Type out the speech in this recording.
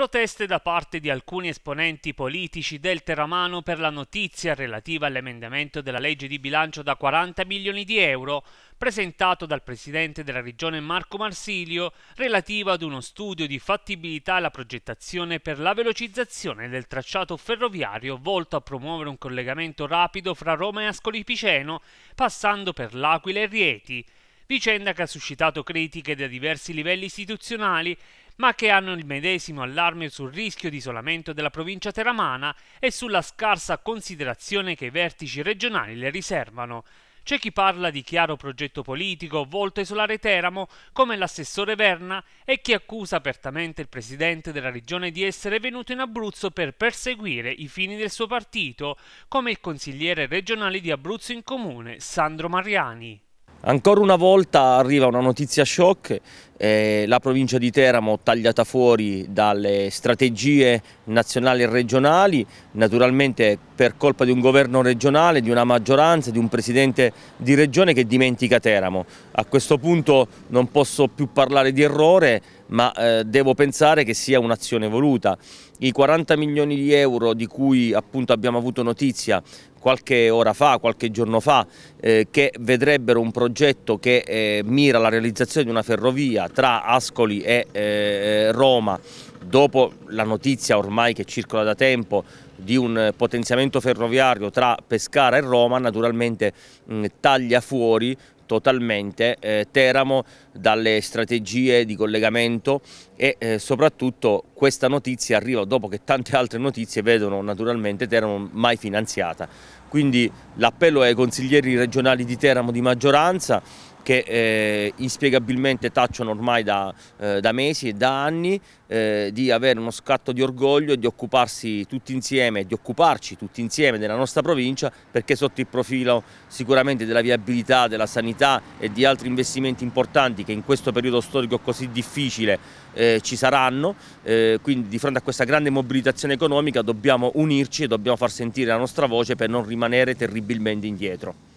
Proteste da parte di alcuni esponenti politici del Teramano per la notizia relativa all'emendamento della legge di bilancio da 40 milioni di euro presentato dal presidente della regione Marco Marsilio relativa ad uno studio di fattibilità alla progettazione per la velocizzazione del tracciato ferroviario volto a promuovere un collegamento rapido fra Roma e Ascoli Piceno, passando per L'Aquila e Rieti vicenda che ha suscitato critiche da diversi livelli istituzionali, ma che hanno il medesimo allarme sul rischio di isolamento della provincia teramana e sulla scarsa considerazione che i vertici regionali le riservano. C'è chi parla di chiaro progetto politico volto a isolare Teramo, come l'assessore Verna, e chi accusa apertamente il presidente della regione di essere venuto in Abruzzo per perseguire i fini del suo partito, come il consigliere regionale di Abruzzo in comune, Sandro Mariani. Ancora una volta arriva una notizia shock eh, la provincia di Teramo tagliata fuori dalle strategie nazionali e regionali, naturalmente per colpa di un governo regionale, di una maggioranza, di un presidente di regione che dimentica Teramo. A questo punto non posso più parlare di errore, ma eh, devo pensare che sia un'azione voluta. I 40 milioni di euro di cui appunto abbiamo avuto notizia qualche ora fa, qualche giorno fa, eh, che vedrebbero un progetto che eh, mira la realizzazione di una ferrovia tra Ascoli e eh, eh, Roma dopo la notizia ormai che circola da tempo di un potenziamento ferroviario tra Pescara e Roma naturalmente mh, taglia fuori totalmente eh, Teramo dalle strategie di collegamento e eh, soprattutto questa notizia arriva dopo che tante altre notizie vedono naturalmente Teramo mai finanziata. Quindi l'appello ai consiglieri regionali di Teramo di maggioranza che eh, inspiegabilmente tacciono ormai da, eh, da mesi e da anni eh, di avere uno scatto di orgoglio e di occuparsi tutti insieme, di occuparci tutti insieme della nostra provincia perché sotto il profilo sicuramente della viabilità, della sanità e di altri investimenti importanti che in questo periodo storico così difficile eh, ci saranno, eh, quindi di fronte a questa grande mobilitazione economica dobbiamo unirci e dobbiamo far sentire la nostra voce per non rimanere terribilmente indietro.